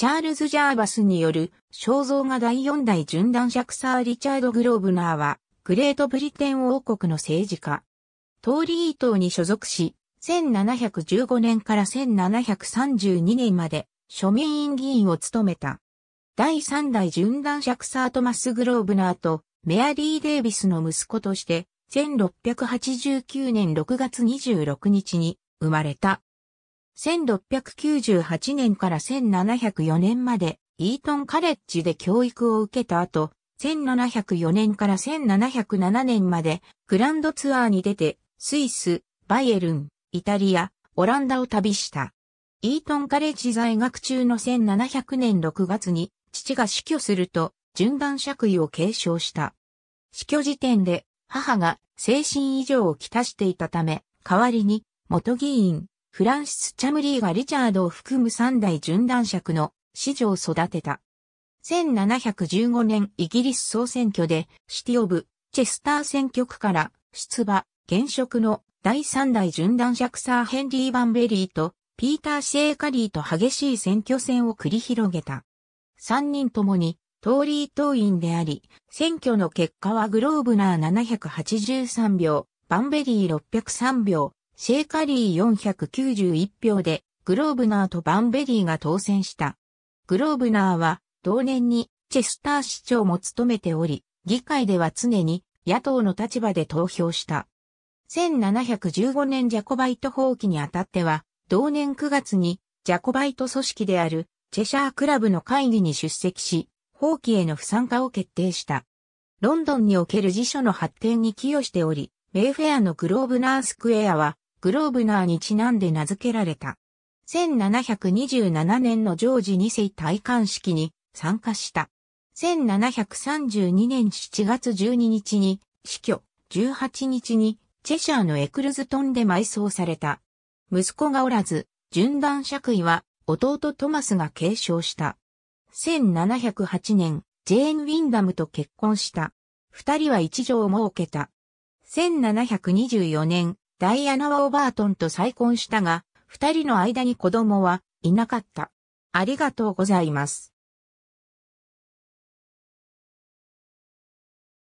チャールズ・ジャーバスによる肖像画第4代準ャクサー・リチャード・グローブナーは、グレートブリテン王国の政治家。トーリー党に所属し、1715年から1732年まで庶民院議員を務めた。第3代準ャクサー・トマス・グローブナーとメアリー・デイビスの息子として、1689年6月26日に生まれた。1698年から1704年までイートンカレッジで教育を受けた後、1704年から1707年までグランドツアーに出て、スイス、バイエルン、イタリア、オランダを旅した。イートンカレッジ在学中の1700年6月に父が死去すると、順番爵位を継承した。死去時点で母が精神異常をきたしていたため、代わりに元議員、フランシス・チャムリーがリチャードを含む3代順断爵の子女を育てた。1715年イギリス総選挙でシティオブ・チェスター選挙区から出馬、現職の第3代順断爵サーヘンリー・バンベリーとピーター・シェーカリーと激しい選挙戦を繰り広げた。3人ともにトーリー党員であり、選挙の結果はグローブナー783票、バンベリー603票、シェイカリー491票で、グローブナーとバンベリーが当選した。グローブナーは、同年にチェスター市長も務めており、議会では常に野党の立場で投票した。1715年ジャコバイト放棄にあたっては、同年9月にジャコバイト組織であるチェシャークラブの会議に出席し、放棄への不参加を決定した。ロンドンにおける辞書の発展に寄与しており、メイフェアのグローブナースクエアはグローブナーにちなんで名付けられた。1727年のジョージ2世戴冠式に参加した。1732年7月12日に死去、18日にチェシャーのエクルズトンで埋葬された。息子がおらず、順断爵位は弟トマスが継承した。1708年、ジェーン・ウィンダムと結婚した。二人は一条を設けた。1724年、ダイアナはオバートンと再婚したが、二人の間に子供はいなかった。ありがとうございます。